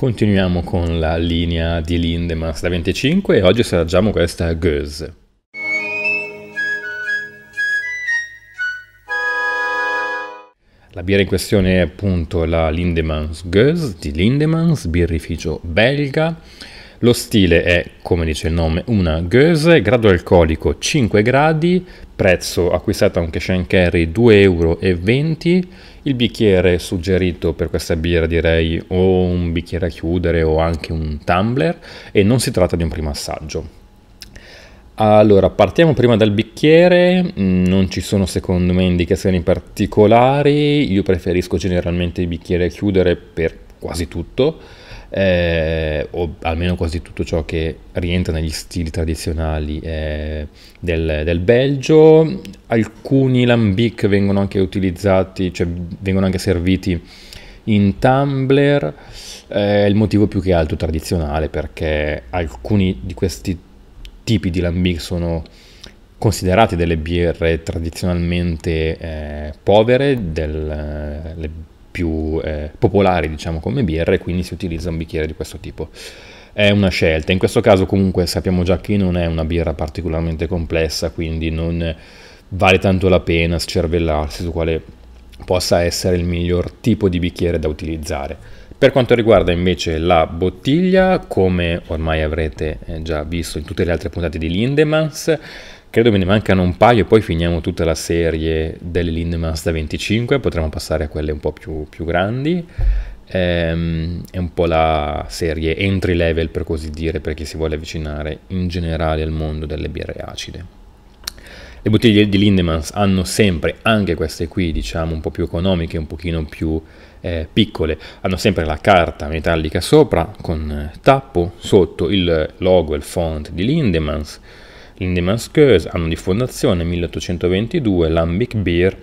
Continuiamo con la linea di Lindemann da 25 e oggi assaggiamo questa Goethe. La birra in questione è appunto la Lindemans Goethe di Lindemans, birrificio belga lo stile è, come dice il nome, una Goese, grado alcolico 5 gradi, prezzo acquistato anche Sean Carry 2,20 euro. Il bicchiere suggerito per questa birra direi o un bicchiere a chiudere o anche un tumbler e non si tratta di un primo assaggio. Allora, partiamo prima dal bicchiere, mm, non ci sono secondo me indicazioni particolari, io preferisco generalmente il bicchiere a chiudere per quasi tutto eh, o almeno quasi tutto ciò che rientra negli stili tradizionali eh, del, del, Belgio. Alcuni lambic vengono anche utilizzati, cioè vengono anche serviti in tumbler, eh, il motivo più che altro tradizionale perché alcuni di questi tipi di lambic sono considerati delle birre tradizionalmente eh, povere, del, eh, le più eh, popolari diciamo come birra e quindi si utilizza un bicchiere di questo tipo. È una scelta, in questo caso comunque sappiamo già che non è una birra particolarmente complessa, quindi non vale tanto la pena scervellarsi su quale possa essere il miglior tipo di bicchiere da utilizzare. Per quanto riguarda invece la bottiglia, come ormai avrete eh, già visto in tutte le altre puntate di Lindemans, Credo me ne mancano un paio, e poi finiamo tutta la serie delle Lindemans da 25, potremmo passare a quelle un po' più, più grandi. Ehm, è un po' la serie entry level per così dire, per chi si vuole avvicinare in generale al mondo delle birre acide. Le bottiglie di Lindemans hanno sempre, anche queste qui, diciamo un po' più economiche, un pochino più eh, piccole, hanno sempre la carta metallica sopra con eh, tappo, sotto il logo, il font di Lindemans, in Damascus anno di fondazione 1822 l'Ambic Beer,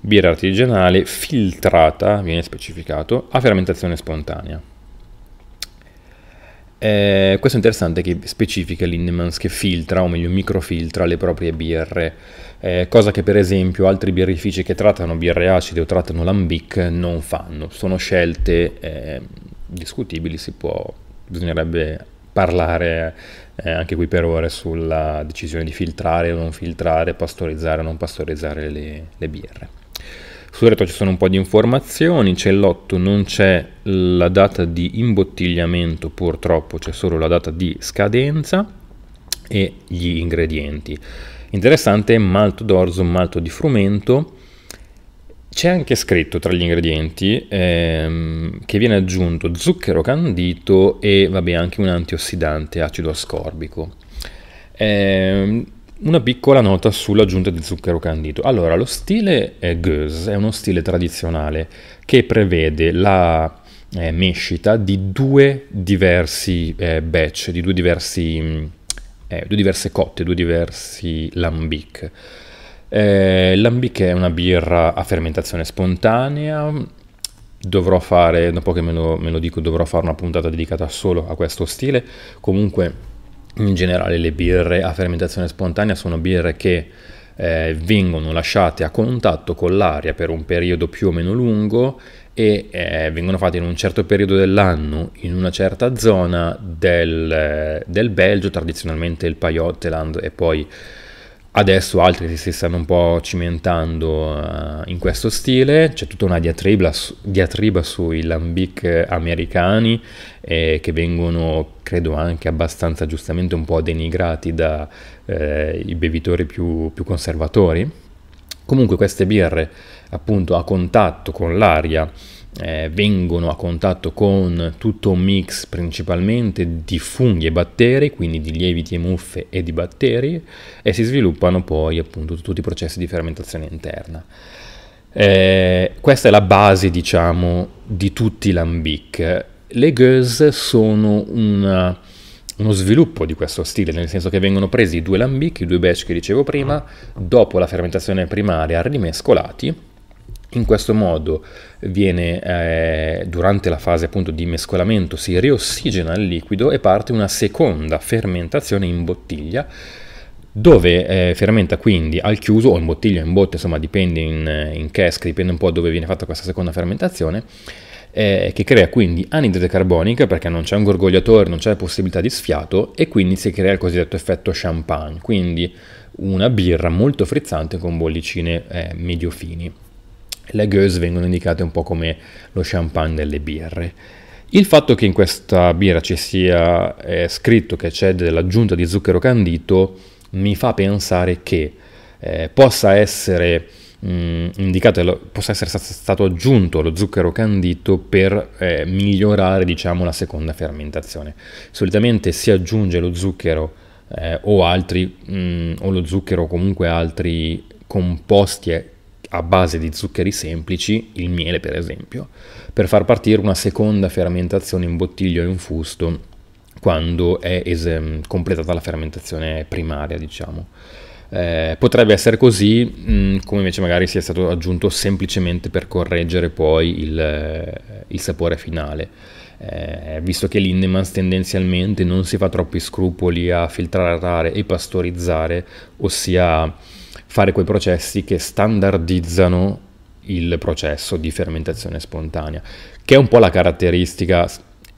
birra artigianale filtrata, viene specificato, a fermentazione spontanea. Eh, questo è interessante che specifica l'Indemans che filtra, o meglio microfiltra, le proprie birre, eh, cosa che per esempio altri birrifici che trattano birre acide o trattano l'ambic non fanno. Sono scelte eh, discutibili, si può, bisognerebbe parlare eh, anche qui per ore sulla decisione di filtrare o non filtrare, pastorizzare o non pastorizzare le, le birre. Sul retro ci sono un po' di informazioni, c'è il l'otto, non c'è la data di imbottigliamento purtroppo, c'è solo la data di scadenza e gli ingredienti. Interessante malto d'orzo, malto di frumento, c'è anche scritto tra gli ingredienti ehm, che viene aggiunto zucchero candito e vabbè, anche un antiossidante acido ascorbico. Ehm, una piccola nota sull'aggiunta di zucchero candito. Allora, lo stile eh, Goes è uno stile tradizionale che prevede la eh, mescita di due diversi eh, batch, di due, diversi, mm, eh, due diverse cotte, due diversi lambic. Eh, Lambic è una birra a fermentazione spontanea. Dovrò fare, dopo che me lo, me lo dico, dovrò fare una puntata dedicata solo a questo stile. Comunque, in generale, le birre a fermentazione spontanea sono birre che eh, vengono lasciate a contatto con l'aria per un periodo più o meno lungo e eh, vengono fatte in un certo periodo dell'anno in una certa zona del, eh, del Belgio, tradizionalmente il Pajottenland e poi Adesso altri si stanno un po' cimentando uh, in questo stile, c'è tutta una diatriba, su, diatriba sui lambic americani eh, che vengono, credo anche abbastanza giustamente, un po' denigrati dai eh, bevitori più, più conservatori. Comunque queste birre appunto a contatto con l'aria eh, vengono a contatto con tutto un mix principalmente di funghi e batteri, quindi di lieviti e muffe e di batteri, e si sviluppano poi appunto tutti i processi di fermentazione interna. Eh, questa è la base, diciamo, di tutti i lambic. Le gueuse sono una, uno sviluppo di questo stile, nel senso che vengono presi i due lambic, i due batch che dicevo prima, dopo la fermentazione primaria rimescolati in questo modo viene, eh, durante la fase appunto di mescolamento, si riossigena il liquido e parte una seconda fermentazione in bottiglia dove eh, fermenta quindi al chiuso o in bottiglia o in botte, insomma dipende in, in cask, dipende un po' dove viene fatta questa seconda fermentazione, eh, che crea quindi anidride carbonica perché non c'è un gorgogliatore, non c'è possibilità di sfiato e quindi si crea il cosiddetto effetto champagne, quindi una birra molto frizzante con bollicine eh, medio fini le Goes vengono indicate un po' come lo champagne delle birre. Il fatto che in questa birra ci sia eh, scritto che c'è dell'aggiunta di zucchero candito mi fa pensare che eh, possa essere mh, mm, indicato, possa essere stato aggiunto lo zucchero candito per eh, migliorare diciamo, la seconda fermentazione. Solitamente si aggiunge lo zucchero eh, o altri, mh, mm, o lo zucchero o comunque altri composti eh, a base di zuccheri semplici, il miele per esempio, per far partire una seconda fermentazione in bottiglia o in fusto quando è es- ehm, completata la fermentazione primaria, diciamo. Eh, potrebbe essere così, mh, mm, come invece magari sia stato aggiunto semplicemente per correggere poi il, eh, il sapore finale. Eh, visto che l'Indemans tendenzialmente non si fa troppi scrupoli a filtrare e pastorizzare, ossia fare quei processi che standardizzano il processo di fermentazione spontanea, che è un po' la caratteristica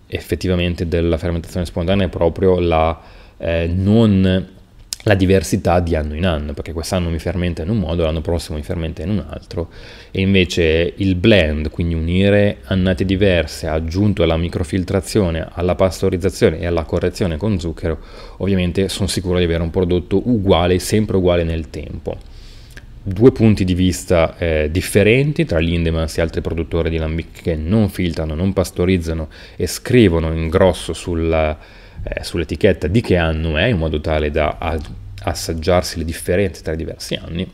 effettivamente della fermentazione spontanea, è proprio la eh, non la diversità di anno in anno, perché quest'anno mi fermenta in un modo, l'anno prossimo mi fermenta in un altro, e invece il blend, quindi unire annate diverse aggiunto alla microfiltrazione, alla pastorizzazione e alla correzione con zucchero, ovviamente sono sicuro di avere un prodotto uguale, sempre uguale nel tempo. Due punti di vista eh, differenti tra Lindemans e altri produttori di lambic che non filtrano, non pastorizzano e scrivono in grosso sulla eh, sull'etichetta di che anno è, in modo tale da assaggiarsi le differenze tra i diversi anni,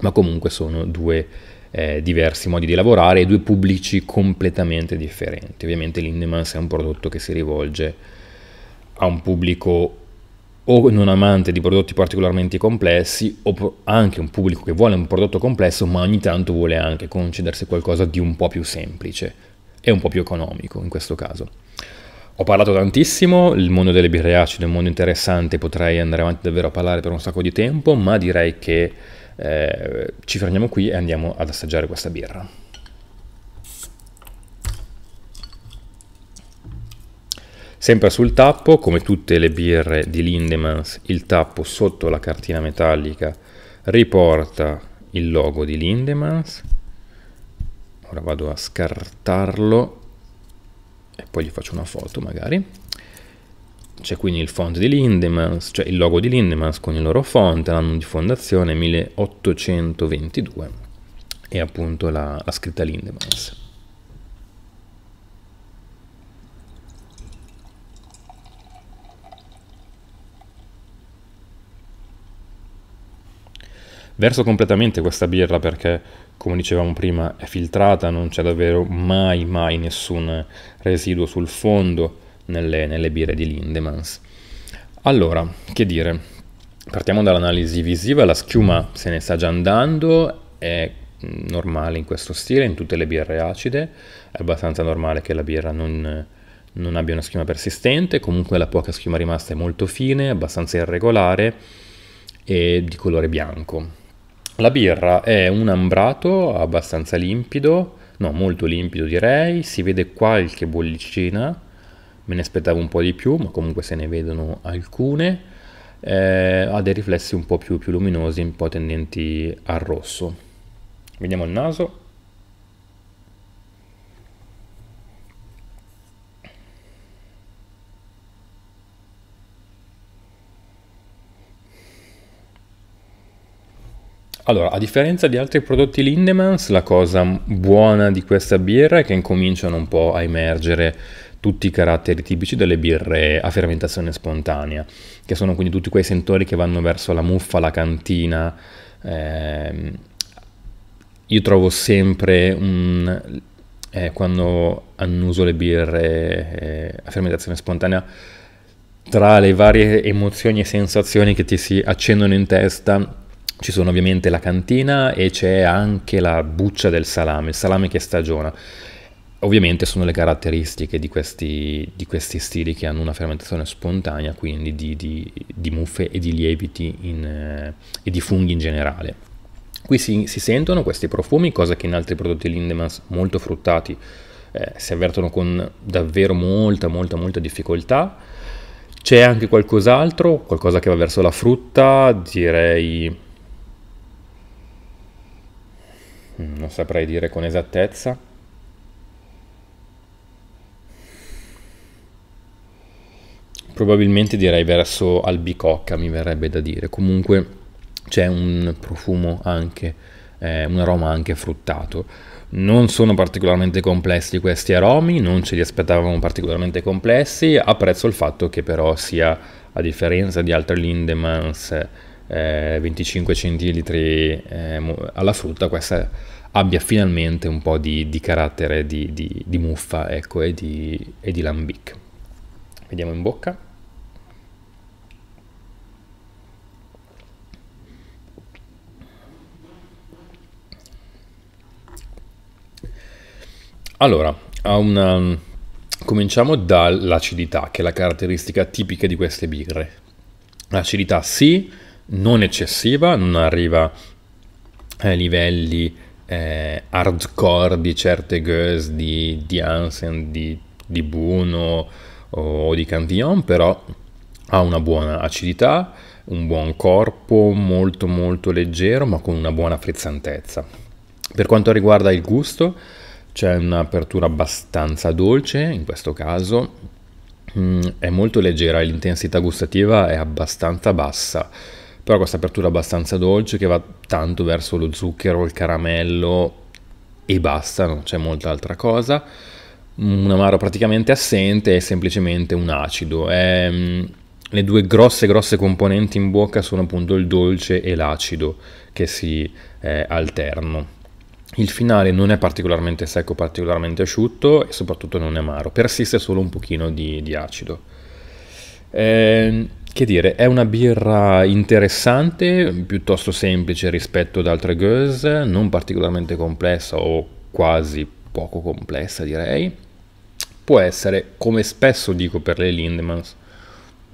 ma comunque sono due eh, diversi modi di lavorare e due pubblici completamente differenti. Ovviamente l'Indemans è un prodotto che si rivolge a un pubblico o non amante di prodotti particolarmente complessi o anche un pubblico che vuole un prodotto complesso ma ogni tanto vuole anche concedersi qualcosa di un po' più semplice e un po' più economico in questo caso. Ho parlato tantissimo, il mondo delle birre acide è un mondo interessante, potrei andare avanti davvero a parlare per un sacco di tempo, ma direi che eh, ci fermiamo qui e andiamo ad assaggiare questa birra. Sempre sul tappo, come tutte le birre di Lindemans, il tappo sotto la cartina metallica riporta il logo di Lindemans. Ora vado a scartarlo e poi gli faccio una foto magari c'è quindi il font di Lindemans, cioè il logo di Lindemans con il loro font, l'anno di fondazione 1822 e appunto la, la scritta Lindemans. Verso completamente questa birra perché, come dicevamo prima, è filtrata, non c'è davvero mai, mai nessun residuo sul fondo nelle, nelle birre di Lindemans. Allora, che dire? Partiamo dall'analisi visiva, la schiuma se ne sta già andando, è normale in questo stile, in tutte le birre acide, è abbastanza normale che la birra non, non abbia una schiuma persistente, comunque la poca schiuma rimasta è molto fine, abbastanza irregolare e di colore bianco. La birra è un ambrato abbastanza limpido, no, molto limpido direi, si vede qualche bollicina, me ne aspettavo un po' di più, ma comunque se ne vedono alcune, eh, ha dei riflessi un po' più, più luminosi, un po' tendenti al rosso. Vediamo il naso. Allora, a differenza di altri prodotti Lindemans, la cosa buona di questa birra è che incominciano un po' a emergere tutti i caratteri tipici delle birre a fermentazione spontanea, che sono quindi tutti quei sentori che vanno verso la muffa, la cantina. Eh, io trovo sempre un, eh, quando annuso le birre eh, a fermentazione spontanea, tra le varie emozioni e sensazioni che ti si accendono in testa, ci sono ovviamente la cantina e c'è anche la buccia del salame, il salame che stagiona. Ovviamente sono le caratteristiche di questi, di questi stili che hanno una fermentazione spontanea, quindi di, di, di muffe e di lieviti in, eh, e di funghi in generale. Qui si, si, sentono questi profumi, cosa che in altri prodotti Lindemans molto fruttati eh, si avvertono con davvero molta, molta, molta difficoltà. C'è anche qualcos'altro, qualcosa che va verso la frutta, direi Mm, non saprei dire con esattezza. Probabilmente direi verso albicocca, mi verrebbe da dire. Comunque c'è un profumo anche, eh, un aroma anche fruttato. Non sono particolarmente complessi questi aromi, non ce li aspettavamo particolarmente complessi. Apprezzo il fatto che però sia, a differenza di altre Lindemans, eh, 25 centilitri eh, alla frutta, questa abbia finalmente un po' di, di carattere di, di, di, muffa ecco, e, di, e di lambic. Vediamo in bocca. Allora, una... Um, cominciamo dall'acidità, che è la caratteristica tipica di queste birre. L'acidità sì, non eccessiva, non arriva ai livelli eh, hardcore di certe girls di, di Hansen, di, di Buono o di Cantillon, però ha una buona acidità, un buon corpo, molto molto leggero, ma con una buona frizzantezza. Per quanto riguarda il gusto, c'è un'apertura abbastanza dolce, in questo caso mm, è molto leggera, l'intensità gustativa è abbastanza bassa però questa apertura abbastanza dolce che va tanto verso lo zucchero, il caramello e basta, non c'è molta altra cosa. Mm, un amaro praticamente assente è semplicemente un acido. È, mm, le due grosse grosse componenti in bocca sono appunto il dolce e l'acido che si eh, alternano. Il finale non è particolarmente secco, particolarmente asciutto e soprattutto non è amaro, persiste solo un pochino di, di acido. Eh, che dire, è una birra interessante, piuttosto semplice rispetto ad altre Goes, non particolarmente complessa o quasi poco complessa direi. Può essere, come spesso dico per le Lindemans,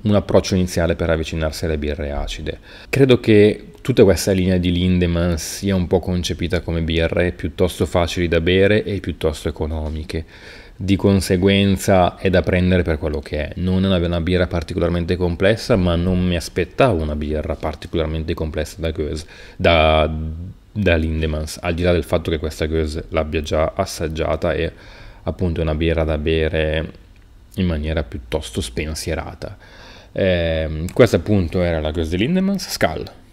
un approccio iniziale per avvicinarsi alle birre acide. Credo che tutta questa linea di Lindemans sia un po' concepita come birre piuttosto facili da bere e piuttosto economiche di conseguenza è da prendere per quello che è. Non è una, birra particolarmente complessa, ma non mi aspettavo una birra particolarmente complessa da Goes, da, da Lindemans, al di là del fatto che questa Goes l'abbia già assaggiata e appunto è una birra da bere in maniera piuttosto spensierata. Eh, questa appunto era la Goes di Lindemans, Skull.